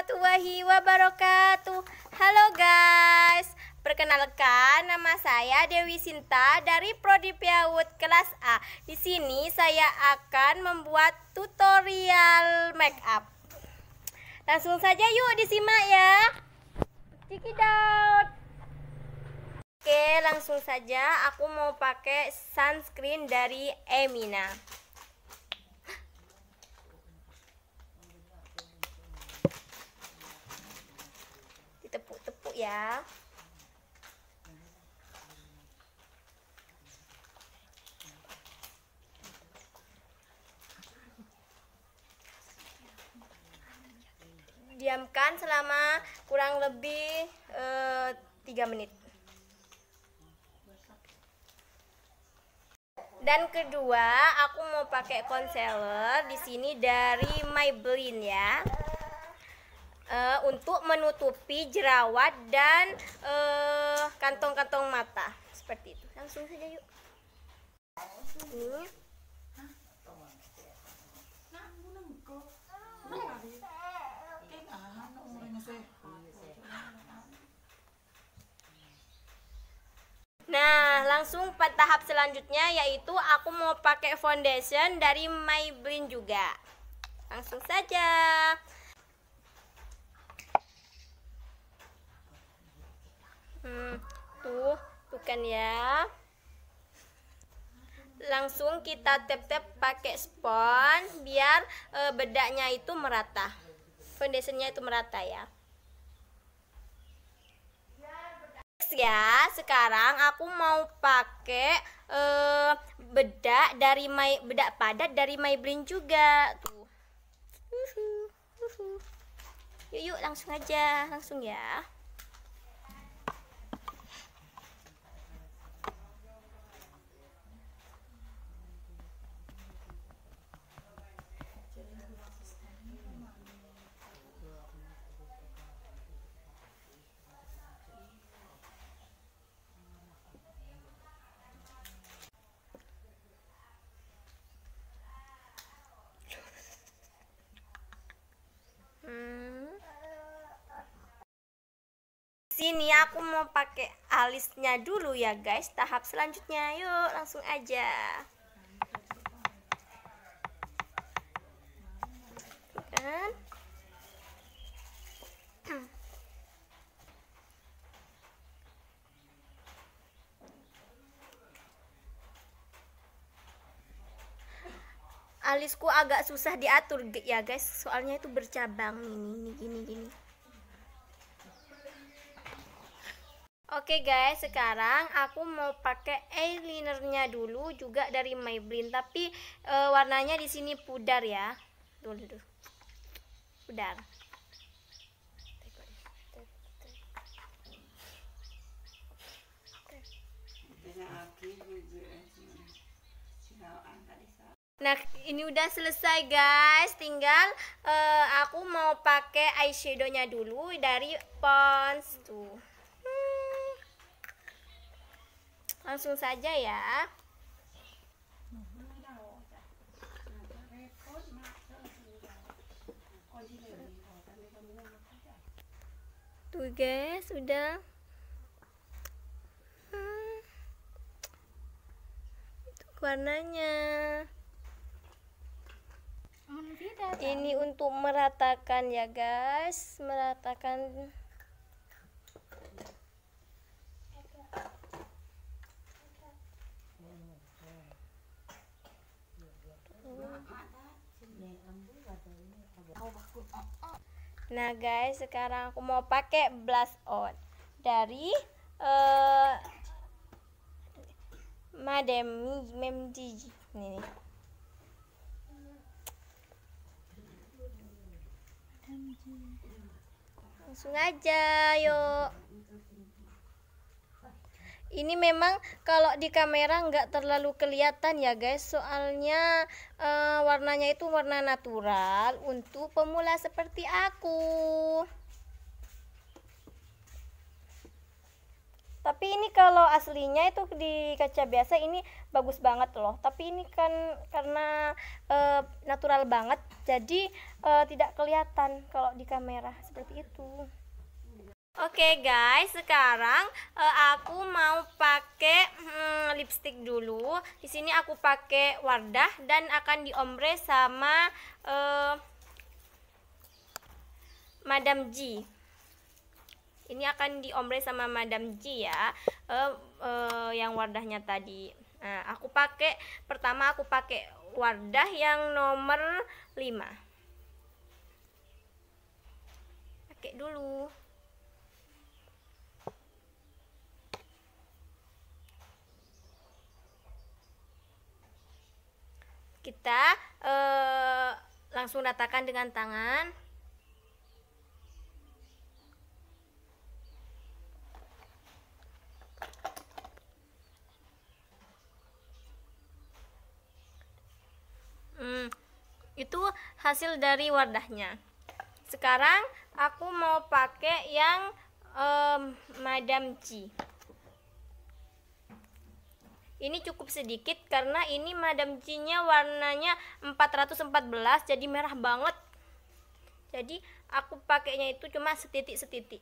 warahmatullahi wabarakatuh Halo guys Perkenalkan nama saya Dewi Sinta dari Prodi Piawut kelas A Di sini saya akan membuat tutorial make up Langsung saja yuk disimak ya Cikidaut Oke langsung saja aku mau pakai sunscreen dari Emina ya diamkan selama kurang lebih eh, tiga e, menit dan kedua aku mau pakai concealer di sini dari Maybelline ya uh, untuk menutupi jerawat dan eh, kantong-kantong uh, mata seperti itu langsung saja yuk ini Nah, langsung pada tahap selanjutnya yaitu aku mau pakai foundation dari Maybelline juga. Langsung saja. lakukan ya langsung kita tap-tap pakai spons biar e, bedaknya itu merata foundationnya itu merata ya ya sekarang aku mau pakai e, bedak dari my bedak padat dari Maybelline juga tuh uhuh, uhuh. yuk yuk langsung aja langsung ya Ini aku mau pakai alisnya dulu ya guys. Tahap selanjutnya yuk langsung aja. Kan? Alisku agak susah diatur ya guys, soalnya itu bercabang ini, ini gini gini. Oke guys, sekarang aku mau pakai eyelinernya dulu juga dari Maybelline, tapi e, warnanya di sini pudar ya. Dulu Pudar. Nah, ini udah selesai guys. Tinggal e, aku mau pakai eyeshadownya dulu dari Ponds tuh. langsung saja ya tuh guys sudah hmm. warnanya ini untuk meratakan ya guys meratakan Nah guys, sekarang aku mau pakai blush on dari uh, Madame Memdi ini. Langsung aja, yuk ini memang kalau di kamera nggak terlalu kelihatan ya guys soalnya uh, warnanya itu warna natural untuk pemula seperti aku tapi ini kalau aslinya itu di kaca biasa ini bagus banget loh tapi ini kan karena uh, natural banget jadi uh, tidak kelihatan kalau di kamera seperti itu Oke okay guys, sekarang uh, aku mau pakai hmm, lipstick dulu. Di sini aku pakai Wardah dan akan diombre sama uh, eh, Madam G. Ini akan diombre sama Madam G ya. Uh, uh, yang Wardahnya tadi. Nah, aku pakai pertama aku pakai Wardah yang nomor 5. Pakai dulu. kita uh, langsung ratakan dengan tangan hmm, itu hasil dari wadahnya sekarang aku mau pakai yang um, Madam C ini cukup sedikit karena ini Madam empat ratus warnanya 414 jadi merah banget. Jadi aku pakainya itu cuma setitik-setitik.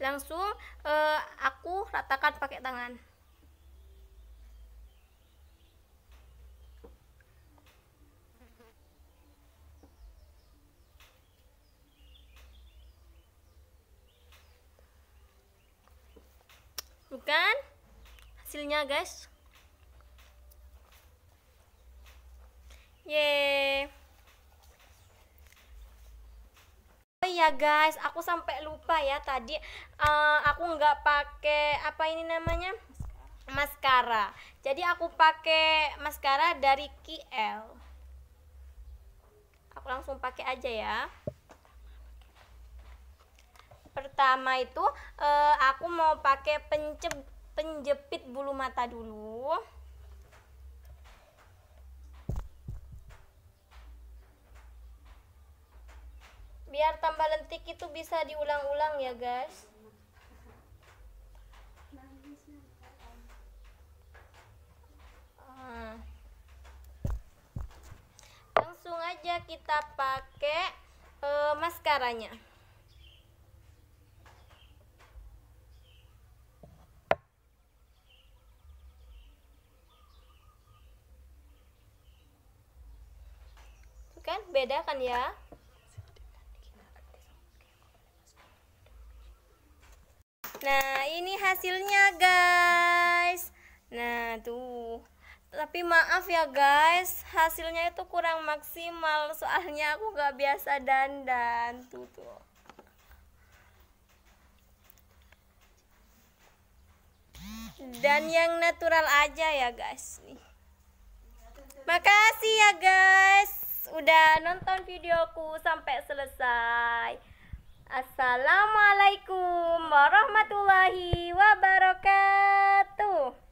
Langsung eh, aku ratakan pakai tangan. bukan hasilnya guys yeay Oh iya guys, aku sampai lupa ya tadi uh, aku nggak pakai apa ini namanya maskara. Jadi aku pakai maskara dari KL. Aku langsung pakai aja ya pertama itu uh, aku mau pakai pencep, penjepit bulu mata dulu biar tambah lentik itu bisa diulang-ulang ya guys ah. langsung aja kita pakai uh, maskaranya beda kan ya nah ini hasilnya guys nah tuh tapi maaf ya guys hasilnya itu kurang maksimal soalnya aku gak biasa dandan tuh tuh dan yang natural aja ya guys makasih ya guys udah nonton videoku sampai selesai. Assalamualaikum warahmatullahi wabarakatuh.